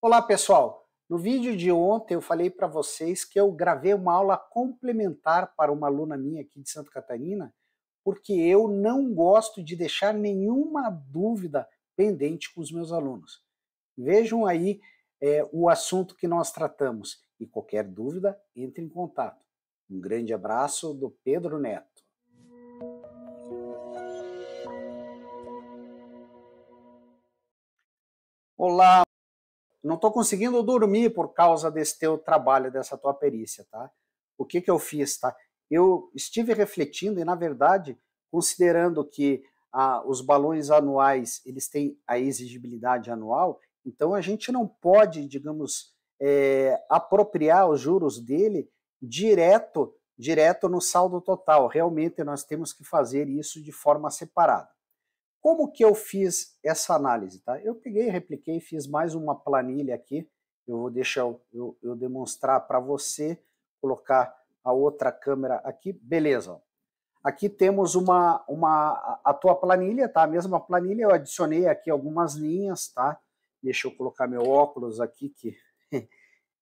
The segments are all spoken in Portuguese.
Olá pessoal, no vídeo de ontem eu falei para vocês que eu gravei uma aula complementar para uma aluna minha aqui de Santa Catarina, porque eu não gosto de deixar nenhuma dúvida pendente com os meus alunos. Vejam aí é, o assunto que nós tratamos e qualquer dúvida entre em contato. Um grande abraço do Pedro Neto. Olá, não estou conseguindo dormir por causa desse teu trabalho, dessa tua perícia, tá? O que que eu fiz, tá? Eu estive refletindo e, na verdade, considerando que ah, os balões anuais, eles têm a exigibilidade anual, então a gente não pode, digamos, é, apropriar os juros dele direto, direto no saldo total. Realmente nós temos que fazer isso de forma separada. Como que eu fiz essa análise? Tá? Eu peguei, repliquei, fiz mais uma planilha aqui. Eu vou deixar eu, eu demonstrar para você, colocar a outra câmera aqui. Beleza. Aqui temos uma, uma, a tua planilha, tá? A mesma planilha, eu adicionei aqui algumas linhas, tá? Deixa eu colocar meu óculos aqui, que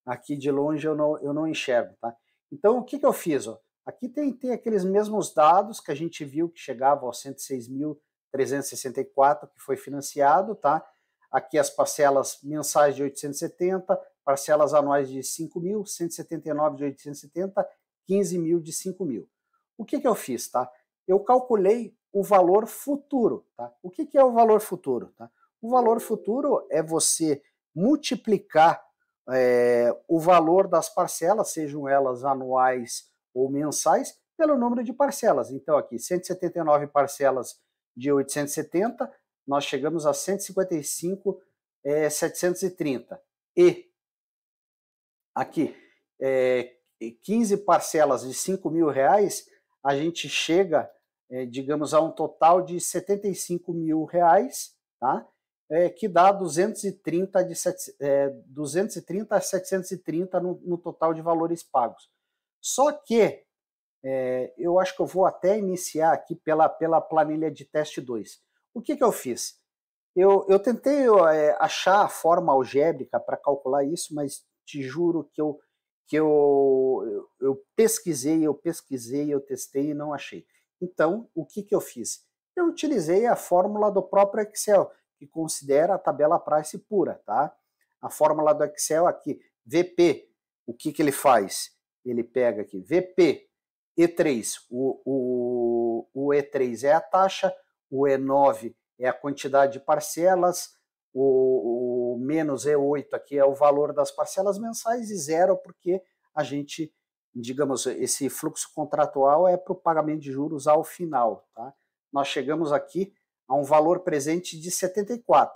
aqui de longe eu não, eu não enxergo, tá? Então, o que, que eu fiz? Ó? Aqui tem, tem aqueles mesmos dados que a gente viu que chegavam aos 106 mil 364 que foi financiado, tá? Aqui as parcelas mensais de 870, parcelas anuais de 5 mil, 179 de 870, 15 mil de 5 mil. O que, que eu fiz, tá? Eu calculei o valor futuro, tá? O que, que é o valor futuro, tá? O valor futuro é você multiplicar é, o valor das parcelas, sejam elas anuais ou mensais, pelo número de parcelas. Então, aqui, 179 parcelas de 870, nós chegamos a 155, é, 730. E aqui, é, 15 parcelas de 5 mil reais, a gente chega, é, digamos, a um total de 75 mil reais, tá? É, que dá 230, de set, é, 230 a 730 no, no total de valores pagos. Só que é, eu acho que eu vou até iniciar aqui pela, pela planilha de teste 2. O que, que eu fiz? Eu, eu tentei é, achar a forma algébrica para calcular isso, mas te juro que eu, que eu, eu, eu pesquisei, eu pesquisei, eu testei e não achei. Então, o que, que eu fiz? Eu utilizei a fórmula do próprio Excel, que considera a tabela price pura, tá? A fórmula do Excel aqui, VP, o que, que ele faz? Ele pega aqui, VP e3. O, o, o E3 é a taxa, o E9 é a quantidade de parcelas, o, o menos E8 aqui é o valor das parcelas mensais e zero, porque a gente, digamos, esse fluxo contratual é para o pagamento de juros ao final. Tá? Nós chegamos aqui a um valor presente de 74.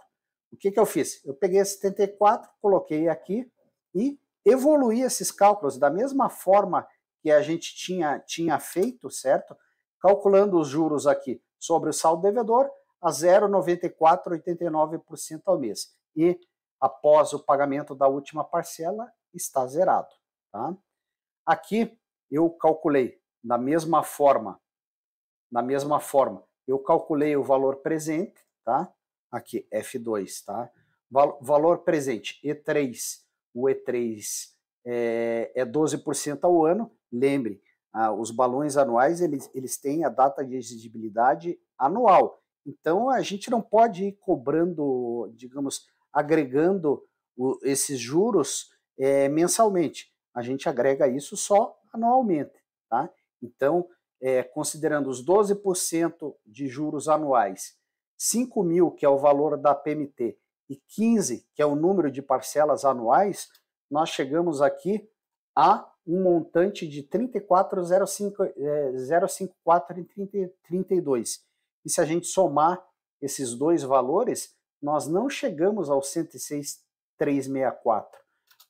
O que, que eu fiz? Eu peguei 74, coloquei aqui e evoluí esses cálculos da mesma forma que a gente tinha, tinha feito, certo? Calculando os juros aqui sobre o saldo devedor a 0,9489% ao mês. E após o pagamento da última parcela, está zerado. Tá? Aqui eu calculei da mesma forma, na mesma forma, eu calculei o valor presente, tá? Aqui, F2, tá? Val valor presente, E3, o E3 é, é 12% ao ano, Lembre, ah, os balões anuais eles, eles têm a data de exigibilidade anual. Então a gente não pode ir cobrando, digamos, agregando o, esses juros é, mensalmente. A gente agrega isso só anualmente. Tá? Então, é, considerando os 12% de juros anuais, 5 mil, que é o valor da PMT, e 15, que é o número de parcelas anuais, nós chegamos aqui a um montante de 34,054,32. É, e se a gente somar esses dois valores, nós não chegamos ao 106,364.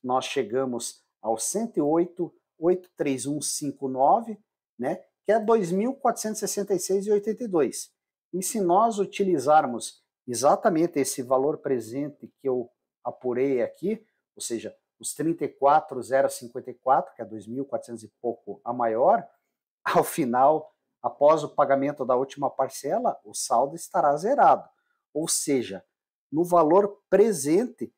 Nós chegamos ao 108,83159, né? que é 2.466,82. E se nós utilizarmos exatamente esse valor presente que eu apurei aqui, ou seja, os 34,054, que é 2.400 e pouco a maior, ao final, após o pagamento da última parcela, o saldo estará zerado. Ou seja, no valor presente,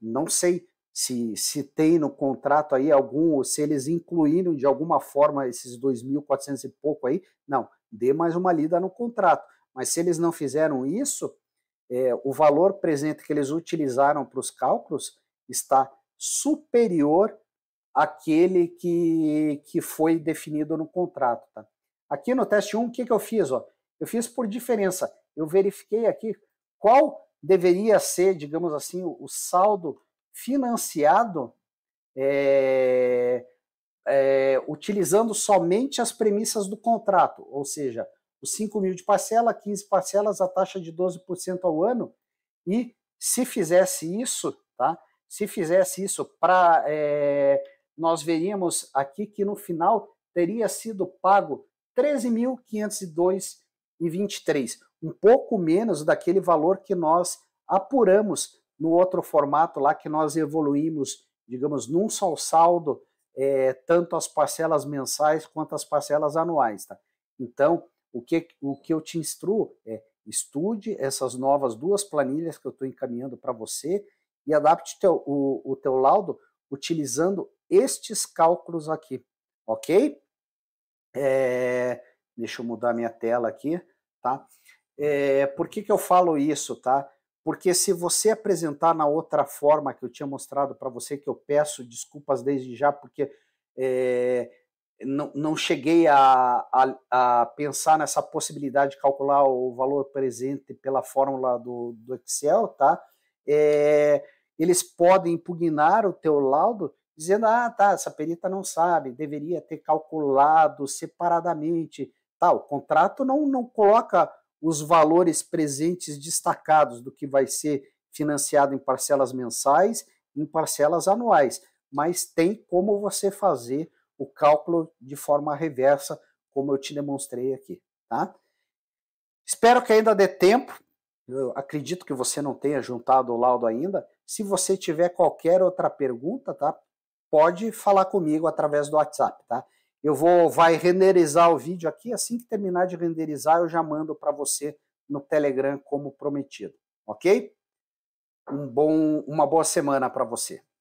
não sei se, se tem no contrato aí algum, se eles incluíram de alguma forma esses 2.400 e pouco aí, não, dê mais uma lida no contrato. Mas se eles não fizeram isso, é, o valor presente que eles utilizaram para os cálculos está superior àquele que, que foi definido no contrato. Tá? Aqui no teste 1, o que, que eu fiz? Ó? Eu fiz por diferença. Eu verifiquei aqui qual deveria ser, digamos assim, o, saldo financiado é, é, utilizando somente as premissas do contrato, ou seja, os 5 mil de parcela, 15 parcelas, a taxa de 12% ao ano, e se fizesse isso, tá, se fizesse isso para. É, eh, nós veríamos aqui que no final teria sido pago 13.502,23, um pouco menos daquele valor que nós apuramos no outro formato lá que nós evoluímos, digamos, num só saldo, é, tanto as parcelas mensais quanto as parcelas anuais. Tá? Então, o que, o que eu te instruo é estude essas novas duas planilhas que eu estou encaminhando para você e adapte teu, o, o teu laudo utilizando estes cálculos aqui, ok? É, deixa eu mudar minha tela aqui, tá? É, por que, que eu falo isso, tá? Porque se você apresentar na outra forma que eu tinha mostrado para você, que eu peço desculpas desde já, porque é, não, não cheguei a, a, a, pensar nessa possibilidade de calcular o valor presente pela fórmula do, do Excel, tá? é, eles podem impugnar o teu laudo dizendo, ah, tá, essa perita não sabe, deveria ter calculado separadamente, tá, o contrato não, não coloca os valores presentes destacados do que vai ser financiado em parcelas mensais, em parcelas anuais, mas tem como você fazer o cálculo de forma reversa, como eu te demonstrei aqui, tá? Espero que ainda dê tempo, eu acredito que você não tenha juntado o laudo ainda. Se você tiver qualquer outra pergunta, tá? Pode falar comigo através do WhatsApp, tá? Eu vou vai renderizar o vídeo aqui, assim que terminar de renderizar, eu já mando para você no Telegram como prometido, OK? Um bom uma boa semana para você.